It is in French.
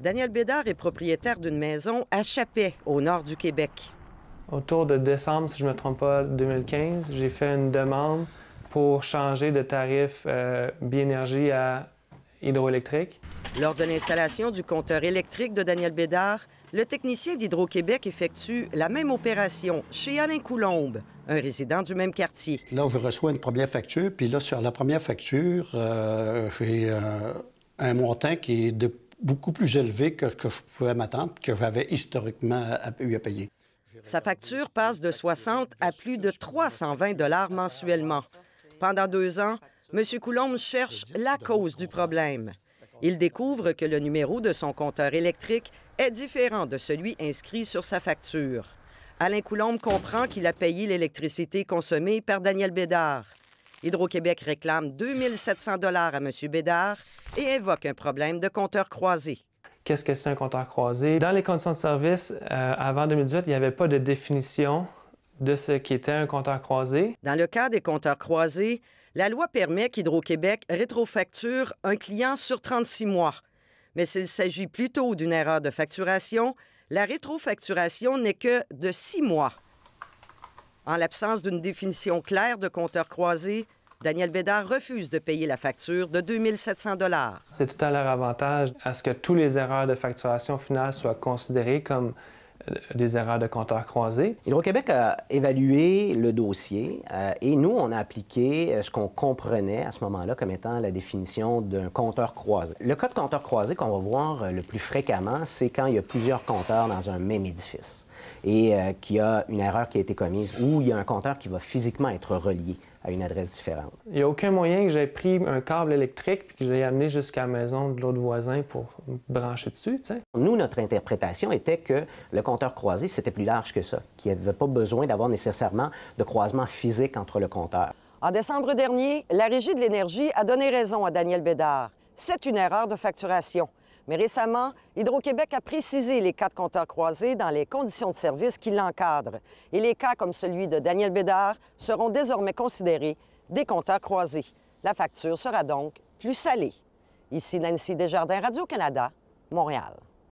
Daniel Bédard est propriétaire d'une maison à Chapet, au nord du Québec. Autour de décembre, si je ne me trompe pas, 2015, j'ai fait une demande pour changer de tarif euh, biénergie à hydroélectrique. Lors de l'installation du compteur électrique de Daniel Bédard, le technicien d'Hydro-Québec effectue la même opération chez Alain Coulombe, un résident du même quartier. Là, je reçois une première facture, puis là, sur la première facture, euh, j'ai euh, un montant qui est de beaucoup plus élevé que je pouvais m'attendre, que j'avais historiquement eu à payer. Sa facture passe de 60 à plus de 320 dollars mensuellement. Pendant deux ans, M. Coulombe cherche la cause du problème. Il découvre que le numéro de son compteur électrique est différent de celui inscrit sur sa facture. Alain Coulombe comprend qu'il a payé l'électricité consommée par Daniel Bédard. Hydro-Québec réclame 2700 à M. Bédard et évoque un problème de compteur croisé. Qu'est-ce que c'est un compteur croisé? Dans les conditions de service, euh, avant 2018, il n'y avait pas de définition de ce qu'était un compteur croisé. Dans le cas des compteurs croisés, la loi permet qu'Hydro-Québec rétrofacture un client sur 36 mois. Mais s'il s'agit plutôt d'une erreur de facturation, la rétrofacturation n'est que de 6 mois. En l'absence d'une définition claire de compteur croisé, Daniel Bédard refuse de payer la facture de 2700 dollars. C'est tout à leur avantage à ce que tous les erreurs de facturation finale soient considérées comme euh, des erreurs de compteur croisé. Hydro-Québec a évalué le dossier euh, et nous, on a appliqué euh, ce qu'on comprenait à ce moment-là comme étant la définition d'un compteur croisé. Le cas de compteur croisé qu'on va voir le plus fréquemment, c'est quand il y a plusieurs compteurs dans un même édifice et euh, qu'il y a une erreur qui a été commise ou il y a un compteur qui va physiquement être relié à une adresse différente. Il n'y a aucun moyen que j'aie pris un câble électrique et que je amené jusqu'à la maison de l'autre voisin pour brancher dessus, sais. Nous, notre interprétation était que le compteur croisé, c'était plus large que ça, qu'il n'y avait pas besoin d'avoir nécessairement de croisement physique entre le compteur. En décembre dernier, la Régie de l'énergie a donné raison à Daniel Bédard. C'est une erreur de facturation. Mais récemment, Hydro-Québec a précisé les cas de compteurs croisés dans les conditions de service qui l'encadrent. Et les cas comme celui de Daniel Bédard seront désormais considérés des compteurs croisés. La facture sera donc plus salée. Ici Nancy Desjardins, Radio-Canada, Montréal.